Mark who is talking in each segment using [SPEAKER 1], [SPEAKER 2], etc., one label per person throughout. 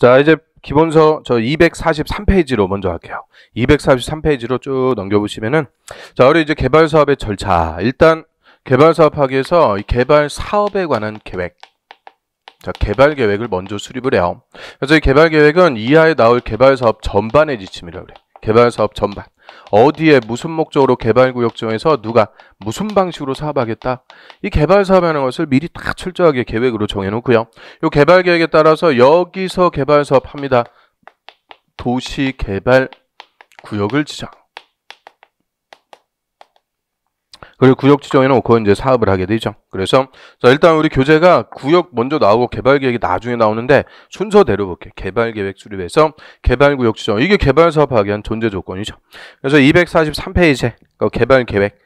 [SPEAKER 1] 자, 이제 기본서 저 243페이지로 먼저 할게요. 243페이지로 쭉 넘겨보시면은 자, 우리 이제 개발 사업의 절차. 일단 개발 사업하기 위해서 이 개발 사업에 관한 계획. 자, 개발 계획을 먼저 수립을 해요. 그래서 이 개발 계획은 이하에 나올 개발 사업 전반의 지침이라고 그래. 개발 사업 전반. 어디에 무슨 목적으로 개발구역 중에서 누가 무슨 방식으로 사업하겠다. 이 개발 사업하는 것을 미리 다 철저하게 계획으로 정해놓고요. 이 개발 계획에 따라서 여기서 개발 사업합니다. 도시 개발 구역을 지정. 그리고 구역 지정해 놓고 뭐 이제 사업을 하게 되죠. 그래서 자, 일단 우리 교재가 구역 먼저 나오고 개발 계획이 나중에 나오는데 순서대로 볼게요. 개발 계획 수립해서 개발 구역 지정. 이게 개발 사업하기 위한 존재 조건이죠. 그래서 243페이지에 그 개발 계획.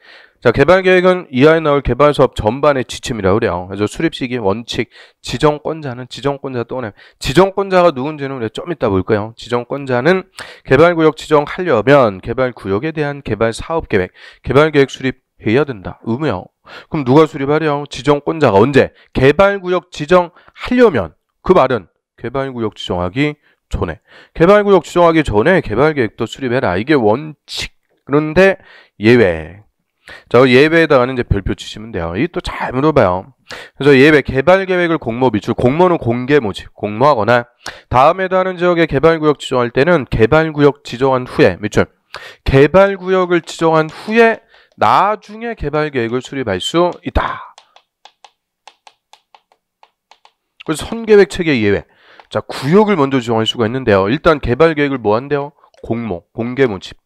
[SPEAKER 1] 자, 개발 계획은 이하에 나올 개발 사업 전반의 지침이라고 그래요. 그래서 수립 시기, 원칙, 지정권자는 지정권자 또는 지정권자가 누군지는 우리가 좀 이따 볼 거예요. 지정권자는 개발 구역 지정하려면 개발 구역에 대한 개발 사업 계획, 개발 계획 수립 해야 된다. 의무야. 그럼 누가 수립하려? 지정권자가 언제? 개발구역 지정하려면 그 말은 개발구역 지정하기 전에 개발구역 지정하기 전에 개발계획도 수립해라. 이게 원칙. 그런데 예외. 자, 예외에다가는 이제 별표 치시면 돼요. 이 또잘 물어봐요. 그래서 예외 개발 계획을 공모 비출 공모는 공개 모집, 공모하거나 다음에 다른 지역의 개발 구역 지정할 때는 개발 구역 지정한 후에 미출. 개발 구역을 지정한 후에 나중에 개발 계획을 수립할 수 있다. 그래서 선계획 체계 예외. 자, 구역을 먼저 정할 수가 있는데요. 일단 개발 계획을 뭐 한대요? 공모, 공개 모집.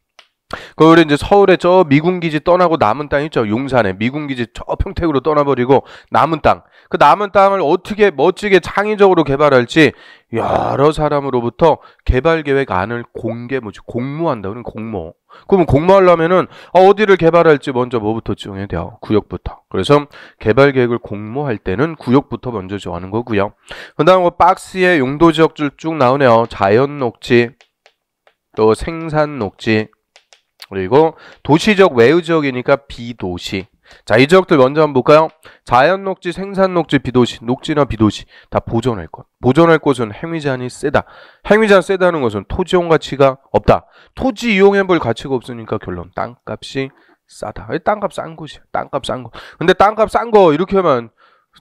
[SPEAKER 1] 그걸 이제 서울에 저 미군기지 떠나고 남은 땅 있죠. 용산에 미군기지 저 평택으로 떠나버리고 남은 땅. 그 남은 땅을 어떻게 멋지게 창의적으로 개발할지 여러 사람으로부터 개발 계획안을 공개 뭐지 공모한다 그러면 공모 그러면 공모하려면은 아, 어디를 개발할지 먼저 뭐부터 정해야 돼요 구역부터 그래서 개발 계획을 공모할 때는 구역부터 먼저 정하는 거고요 그다음 뭐 박스에 용도 지역줄 쭉 나오네요 자연 녹지 또 생산 녹지 그리고 도시적 외유 지역이니까 비도시 자, 이 지역들 먼저 한번 볼까요? 자연 녹지, 생산 녹지, 비도시, 녹지나 비도시 다 보존할 것. 보존할 것은 행위 제한이 세다. 행위 제한 세다는 것은 토지 이용 가치가 없다. 토지 이용해 볼 가치가 없으니까 결론 땅값이 싸다. 땅값 싼 곳이야. 땅값 싼 거. 근데 땅값 싼 거 이렇게 하면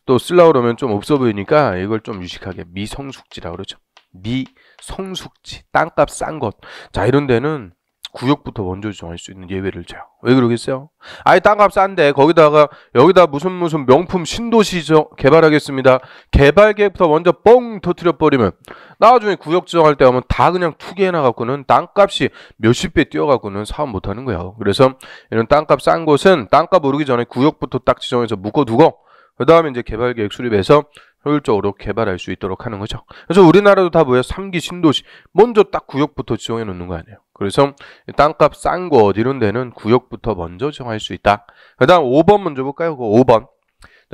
[SPEAKER 1] 또 쓰려고 그러면 좀 없어 보이니까 이걸 좀 유식하게 미성숙지라 그러죠. 미성숙지. 땅값 싼 것. 자, 이런 데는 구역부터 먼저 정할 수 있는 예외를 줘요. 왜 그러겠어요? 아예 땅값 싼데 거기다가 여기다 무슨 무슨 명품 신도시 개발하겠습니다. 개발 계획부터 먼저 뻥 터트려 버리면 나중에 구역 지정할 때 하면 다 그냥 투기해놔 갖고는 땅값이 몇십 배 뛰어 갖고는 사업 못 하는 거예요. 그래서 이런 땅값 싼 곳은 땅값 오르기 전에 구역부터 딱 지정해서 묶어 두고 그다음에 이제 개발 계획 수립해서 효율적으로 개발할 수 있도록 하는 거죠. 그래서 우리나라도 다 뭐예요? 3기 신도시 먼저 딱 구역부터 지정해 놓는 거 아니에요. 그래서 땅값 싼곳 이런 데는 구역부터 먼저 정할 수 있다. 그 다음 5번 먼저 볼까요? 그 5번.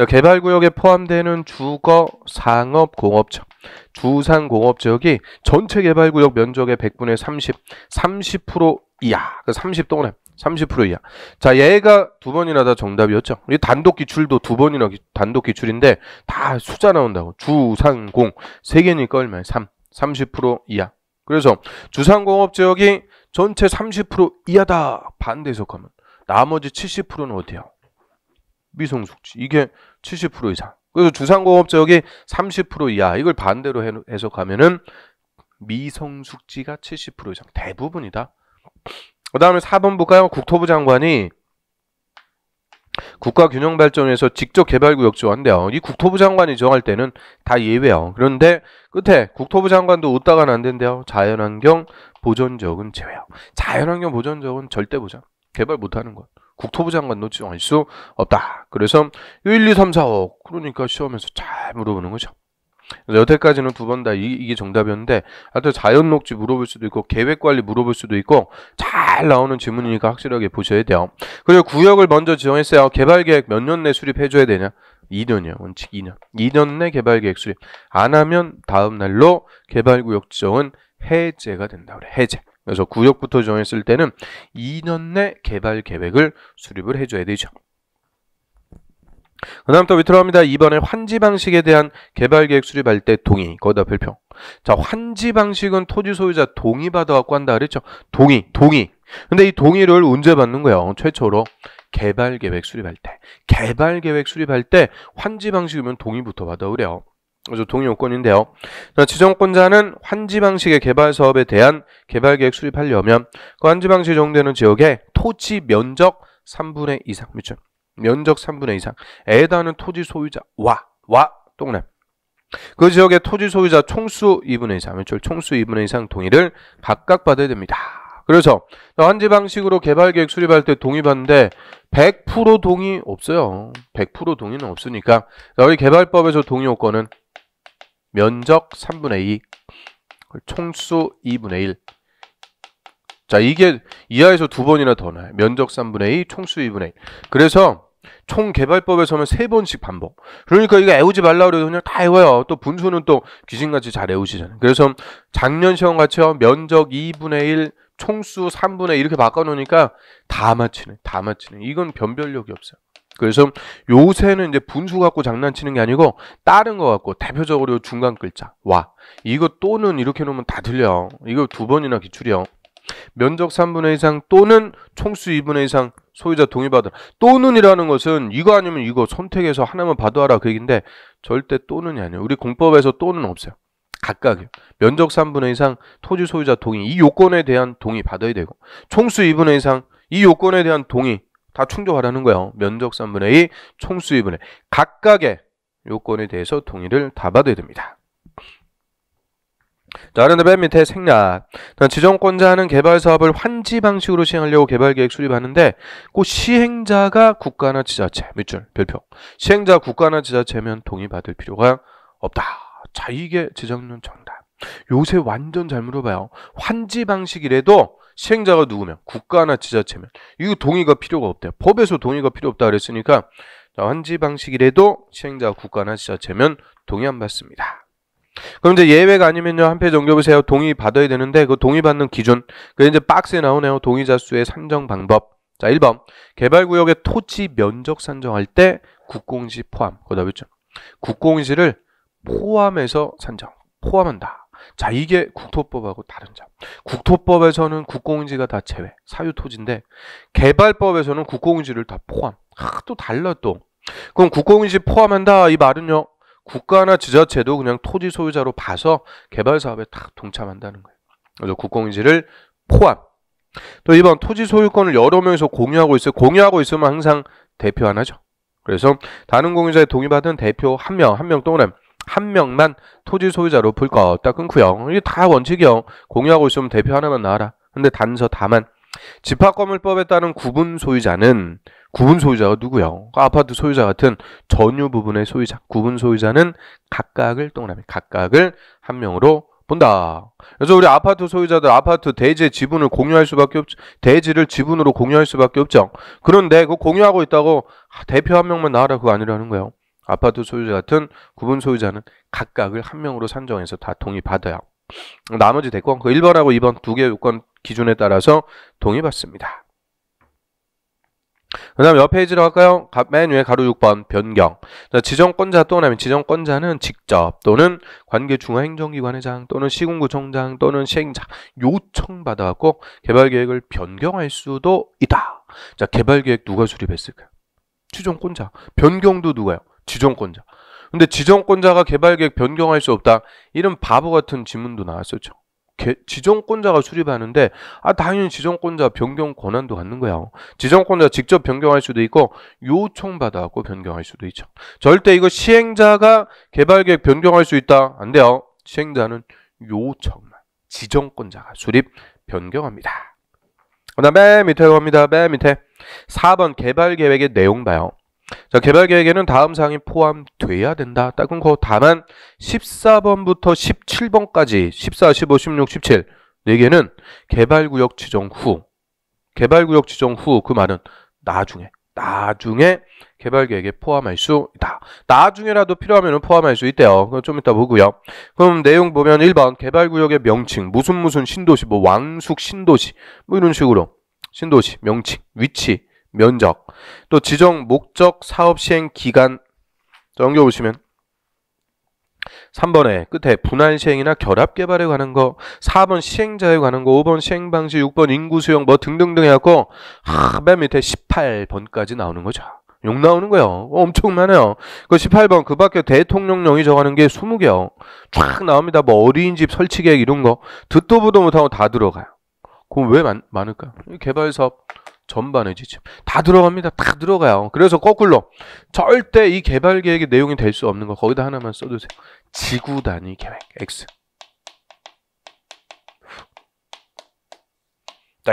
[SPEAKER 1] 개발구역에 포함되는 주거, 상업, 공업적, 주상공업지역이 전체 개발구역 면적의 100분의 30, 30% 이하, 30동네, 그 30% 이하. 자, 얘가 두 번이나 다 정답이었죠. 이 단독 기출도 두 번이나 기, 단독 기출인데 다 숫자 나온다고. 주상공 세 개니까 얼마야? 3, 30% 이하. 그래서 주상공업지역이 전체 30% 이하다 반대 해석하면 나머지 70%는 어때요? 미성숙지 이게 70% 이상 그래서 주상공업자 여기 30% 이하 이걸 반대로 해석하면은 미성숙지가 70% 이상 대부분이다 그 다음에 4번 볼까요? 국토부 장관이 국가균형발전에서 직접 개발구역 지원인데요. 이 국토부 장관이 정할 때는 다 예외요. 그런데 끝에 국토부 장관도 웃다가는 안 된대요. 자연환경 보존적은 제외요. 자연환경 보존적은 절대 보장. 개발 못하는 것. 국토부 장관도 지정할 수 없다. 그래서 1, 2, 3, 4, 5 그러니까 시험에서 잘 물어보는 거죠. 여태까지는 두 번 다 이게 정답이었는데 하여튼 자연 녹지 물어볼 수도 있고 계획 관리 물어볼 수도 있고 잘 나오는 질문이니까 확실하게 보셔야 돼요. 그리고 구역을 먼저 지정했어요. 개발 계획 몇 년 내 수립해 줘야 되냐? 2년이요. 원칙 2년. 2년 내 개발 계획 수립. 안 하면 다음 날로 개발 구역 지정은 해제가 된다 그래. 해제. 그래서 구역부터 정했을 때는 2년 내 개발 계획을 수립을 해줘야 되죠. 그 다음 또 밑으로 합니다. 2번에 환지 방식에 대한 개발 계획 수립할 때 동의. 거기다 별평 자, 환지 방식은 토지 소유자 동의 받아갖고 한다 그랬죠? 동의, 동의. 근데 이 동의를 언제 받는 거예요? 최초로. 개발 계획 수립할 때. 개발 계획 수립할 때 환지 방식이면 동의부터 받아 그래요. 그래서 동의 요건인데요. 지정권자는 환지 방식의 개발 사업에 대한 개발 계획 수립하려면 그 환지 방식이 적용되는 지역에 토지 면적 3분의 2 이상 미죠 면적 3분의 이상 에다는 토지 소유자 와, 와 동네 그 지역의 토지 소유자 총수 2분의 3, 매출 총수 2분의 이상 동의를 각각 받아야 됩니다. 그래서 한지 방식으로 개발 계획 수립할 때 동의 받는데 100% 동의 없어요. 100% 동의는 없으니까 여기 개발법에서 동의 요건은 면적 3분의 2, 총수 2분의 1, 자, 이게 이하에서 두 번이나 더 나요. 면적 3분의 2, 총수 2분의 1. 그래서 총 개발법에서는 세 번씩 반복. 그러니까 이거 애우지 말라 그래도 그냥 다 외워요. 또 분수는 또 귀신같이 잘 애우시잖아요. 그래서 작년 시험 같이요. 면적 2분의 1, 총수 3분의 1 이렇게 바꿔 놓으니까 다 맞히네. 다 맞히네. 이건 변별력이 없어요. 그래서 요새는 이제 분수 갖고 장난치는 게 아니고 다른 거 갖고 대표적으로 중간 글자 와 이거 또는 이렇게 놓으면 다 들려. 이거 두 번이나 기출이요. 면적 3분의 이상 또는 총수 2분의 이상 소유자 동의받은 또는이라는 것은 이거 아니면 이거 선택해서 하나만 받아와라그 얘기인데 절대 또는이 아니에요. 우리 공법에서 또는 없어요. 각각이요. 면적 3분의 이상 토지 소유자 동의 이 요건에 대한 동의 받아야 되고 총수 2분의 이상 이 요건에 대한 동의 다 충족하라는 거예요. 면적 3분의 2, 총수 2분의 각각의 요건에 대해서 동의를 다 받아야 됩니다. 자, 그런데 밑에 생략. 지정권자는 개발 사업을 환지 방식으로 시행하려고 개발 계획 수립하는데 꼭 시행자가 국가나 지자체 밑줄 별표. 시행자 국가나 지자체면 동의받을 필요가 없다. 자, 이게 지정론 정답. 요새 완전 잘 물어봐요. 환지 방식이라도 시행자가 누구면 국가나 지자체면 이거 동의가 필요가 없대요. 법에서 동의가 필요 없다 그랬으니까 자, 환지 방식이라도 시행자 국가나 지자체면 동의 안 받습니다. 그럼 이제 예외가 아니면요 한 페이지 넘겨보세요 동의 받아야 되는데 그 동의 받는 기준 그 이제 박스에 나오네요 동의자 수의 산정 방법 자 1번 개발구역의 토지 면적 산정할 때국공지 포함 그다음 있죠 국공지를 포함해서 산정 포함한다 자 이게 국토법하고 다른 점 국토법에서는 국공지가 다 제외 사유토지인데 개발법에서는 국공지를 다 포함 하, 또 달라 또 그럼 국공지 포함한다 이 말은요 국가나 지자체도 그냥 토지 소유자로 봐서 개발 사업에 딱 동참한다는 거예요. 그래서 국공인지를 포함. 또이번 토지 소유권을 여러 명이서 공유하고 있어요. 공유하고 있으면 항상 대표 하나죠. 그래서 다른 공유자의 동의받은 대표 한 명, 한 명 또는 한 명만 토지 소유자로 볼거딱 끊고요. 이게 다 원칙이요. 공유하고 있으면 대표 하나만 나와라. 근데 단서 다만 집합건물법에 따른 구분 소유자는 구분 소유자가 누구요? 그 아파트 소유자 같은 전유 부분의 소유자, 구분 소유자는 각각을 동그라미 각각을 한 명으로 본다. 그래서 우리 아파트 소유자들 아파트 대지의 지분을 공유할 수밖에 없죠. 대지를 지분으로 공유할 수밖에 없죠. 그런데 그 공유하고 있다고 아, 대표 한 명만 나와라 그거 아니라는 거예요. 아파트 소유자 같은 구분 소유자는 각각을 한 명으로 산정해서 다 동의받아요. 나머지 대권 그 1번하고 2번 두개 요건 기준에 따라서 동의받습니다. 그 다음 옆 페이지로 할까요? 맨 위에 가로 6번 변경 지정권자 또는 지정권자는 직접 또는 관계중앙행정기관회장 또는 시군구청장 또는 시행자 요청받아갖고 개발계획을 변경할 수도 있다 자 개발계획 누가 수립했을까요? 지정권자 변경도 누가요? 지정권자 근데 지정권자가 개발계획 변경할 수 없다 이런 바보 같은 지문도 나왔었죠 지정권자가 수립하는데 아 당연히 지정권자 변경 권한도 갖는 거야. 지정권자 직접 변경할 수도 있고 요청받아갖고 변경할 수도 있죠. 절대 이거 시행자가 개발계획 변경할 수 있다. 안 돼요. 시행자는 요청만. 지정권자가 수립 변경합니다. 그다음 맨 밑에 갑니다. 맨 밑에 4번 개발계획의 내용 봐요. 자, 개발 계획에는 다음 사항이 포함돼야 된다. 딱은 거 다만 14번부터 17번까지 14, 15, 16, 17 네개는 개발 구역 지정 후 개발 구역 지정 후 그 말은 나중에 나중에 개발 계획에 포함할 수 있다. 나중에라도 필요하면 포함할 수 있대요. 그건 좀 이따 보고요. 그럼 내용 보면 1번 개발 구역의 명칭 무슨 무슨 신도시 뭐 왕숙 신도시 뭐 이런 식으로 신도시 명칭 위치 면적 또 지정 목적 사업 시행 기간 넘겨보시면 3번에 끝에 분할 시행이나 결합 개발에 관한 거, 4번 시행자에 관한 거, 5번 시행 방식, 6번 인구 수용 뭐 등등등 해갖고 하맨 밑에 18번까지 나오는 거죠. 욕 나오는 거예요. 어, 엄청 많아요. 그 18번 그 밖에 대통령령이 정하는 게 20개요. 쫙 나옵니다. 뭐 어린이집 설치 계획 이런 거 듣도 보도 못하고 다 들어가요. 그럼 왜 많, 많을까요? 개발 사업 전반의 지침. 다 들어갑니다. 다 들어가요. 그래서 거꾸로 절대 이 개발 계획의 내용이 될 수 없는 거 거기다 하나만 써두세요. 지구 단위 계획 X.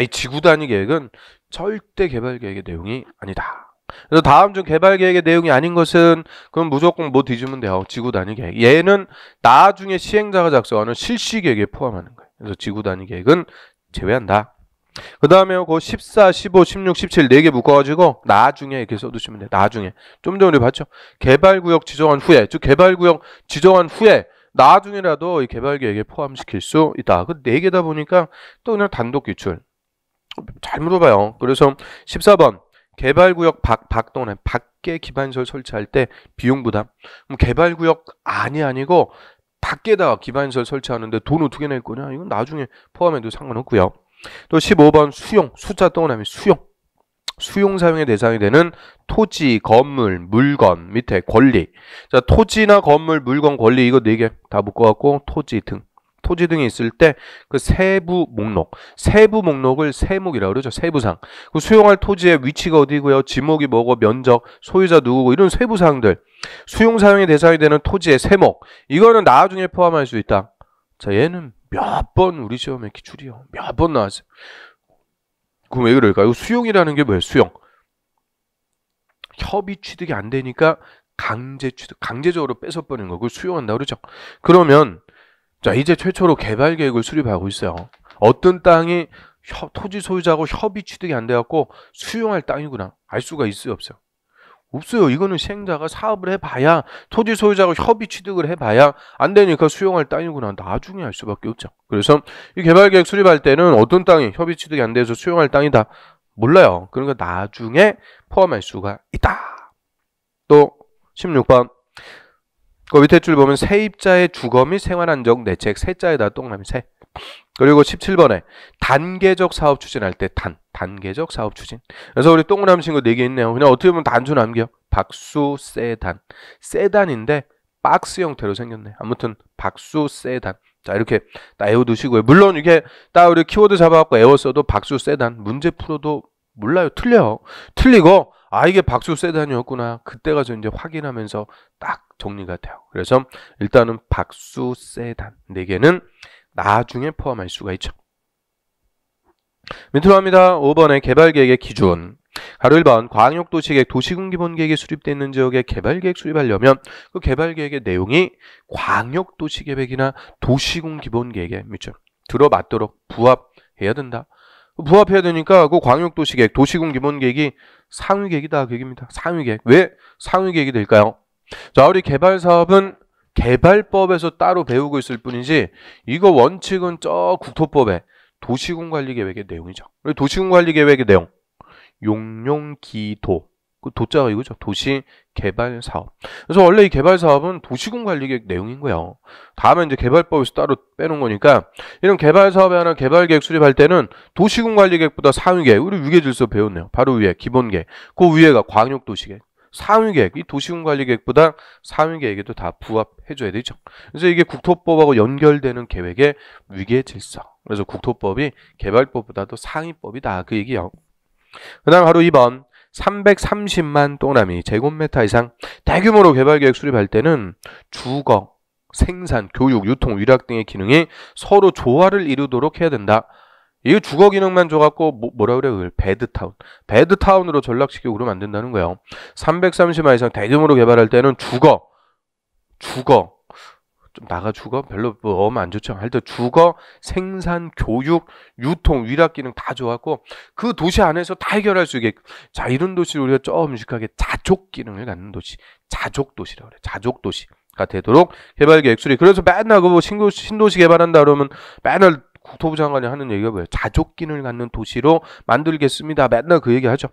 [SPEAKER 1] 이 지구 단위 계획은 절대 개발 계획의 내용이 아니다. 그래서 다음 중 개발 계획의 내용이 아닌 것은 그럼 무조건 뭐 뒤지면 돼요. 지구 단위 계획. 얘는 나중에 시행자가 작성하는 실시 계획에 포함하는 거예요. 그래서 지구 단위 계획은 제외한다. 그 다음에 요거 14, 15, 16, 17네개 묶어가지고 나중에 이렇게 써두시면 돼요. 나중에. 좀 전에 우리 봤죠? 개발구역 지정한 후에, 즉 개발구역 지정한 후에 나중이라도 이 개발계획에 포함시킬 수 있다. 그 네 개다 보니까 또 그냥 단독 기출. 잘 물어봐요. 그래서 14번. 개발구역 밖, 밖동네, 밖에 기반시설 설치할 때 비용 부담. 그럼 개발구역 안이 아니고 밖에다 기반시설 설치하는데 돈 어떻게 낼 거냐? 이건 나중에 포함해도 상관없고요. 또 15번 수용, 숫자 동그라면 수용. 수용 사용의 대상이 되는 토지, 건물, 물건 밑에 권리. 자, 토지나 건물, 물건, 권리 이거 네 개 다 묶어 갖고 토지 등. 토지 등이 있을 때 그 세부 목록, 세부 목록을 세목이라고 그러죠. 세부상. 그 수용할 토지의 위치가 어디고요? 지목이 뭐고 면적, 소유자 누구고 이런 세부사항들. 수용 사용의 대상이 되는 토지의 세목. 이거는 나중에 포함할 수 있다. 자, 얘는 몇번 우리 시험에 기출이요. 몇 번 나왔어요. 그럼 왜 그럴까요? 수용이라는 게 뭐예요? 수용. 협의 취득이 안 되니까 강제 취득, 강제적으로 뺏어버리는 거고 수용한다 그러죠. 그러면 자 이제 최초로 개발 계획을 수립하고 있어요. 어떤 땅이 토지 소유자하고 협의 취득이 안 돼갖고 수용할 땅이구나 알 수가 있어요 없어요. 없어요. 이거는 시행자가 사업을 해봐야 토지 소유자하고 협의 취득을 해봐야 안 되니까 수용할 땅이구나 나중에 할 수밖에 없죠. 그래서 이 개발계획 수립할 때는 어떤 땅이 협의 취득이 안 돼서 수용할 땅이다 몰라요. 그러니까 나중에 포함할 수가 있다. 또 16번 그 밑에 줄 보면 세입자의 주거 및 생활 안정 내책 세자에다 똥남이 세. 그리고 17번에 단계적 사업 추진할 때 단, 단계적 사업 추진. 그래서 우리 동그라미 친구 4개 있네요. 그냥 어떻게 보면 단수 남겨. 박수, 세단. 세단인데 박스 형태로 생겼네. 아무튼 박수, 세단. 자 이렇게 딱 외워두시고요. 물론 이게 딱 우리 키워드 잡아갖고 외웠어도 박수, 세단. 문제 풀어도 몰라요. 틀려요. 틀리고 아 이게 박수 세단이었구나 그때 가서 이제 확인하면서 딱 정리가 돼요 그래서 일단은 박수 세단 4개는 나중에 포함할 수가 있죠. 밑으로 합니다. 5번의 개발계획의 기준. 가로 1번 광역도시계획 도시군기본계획에 수립되어 있는 지역에 개발계획 수립하려면 그 개발계획의 내용이 광역도시계획이나 도시군기본계획에 미쳐 들어맞도록 부합해야 된다. 부합해야 되니까 그 광역도시계획 도시군기본계획이 상위계획이다 계획입니다. 그 상위계획 왜 상위계획이 될까요? 자 우리 개발사업은 개발법에서 따로 배우고 있을 뿐이지 이거 원칙은 저 국토법에 도시군관리계획의 내용이죠. 도시군관리계획의 내용 용용기도 그 도자가 이거죠. 도시 개발 사업. 그래서 원래 이 개발 사업은 도시군 관리계획 내용인 거예요. 다음에 이제 개발법에서 따로 빼놓은 거니까 이런 개발 사업에 하나 개발 계획 수립할 때는 도시군 관리계획보다 상위계 획 우리 위계 질서 배웠네요. 바로 위에 기본계. 획그 위에가 광역 도시계. 획 상위계획, 이 도시군관리계획보다 상위계획에도 다 부합해줘야 되죠. 그래서 이게 국토법하고 연결되는 계획의 위계 질서. 그래서 국토법이 개발법보다도 상위법이다. 그 얘기요. 그 다음 하루 2번. 330만 또남이 제곱미터 이상 대규모로 개발계획 수립할 때는 주거, 생산, 교육, 유통, 위락 등의 기능이 서로 조화를 이루도록 해야 된다. 이 주거 기능만 줘갖고 뭐, 라 그래요? 배드타운. 배드타운으로 전락시키고 그러면 안 된다는 거예요. 330만 이상 대규모로 개발할 때는 주거, 주거, 좀 나가 주거 별로 뭐 어면 안 좋죠. 할 때 주거, 생산, 교육, 유통, 위락 기능 다 좋았고 그 도시 안에서 다 해결할 수 있게 자 이런 도시를 우리가 좀금씩하게 자족 기능을 갖는 도시, 자족 도시라고 그래. 자족 도시가 되도록 개발 계획 수리 그래서 맨날 그뭐 신도시 개발한다 그러면 맨날 국토부 장관이 하는 얘기가 뭐예요? 자족기를 갖는 도시로 만들겠습니다. 맨날 그 얘기하죠.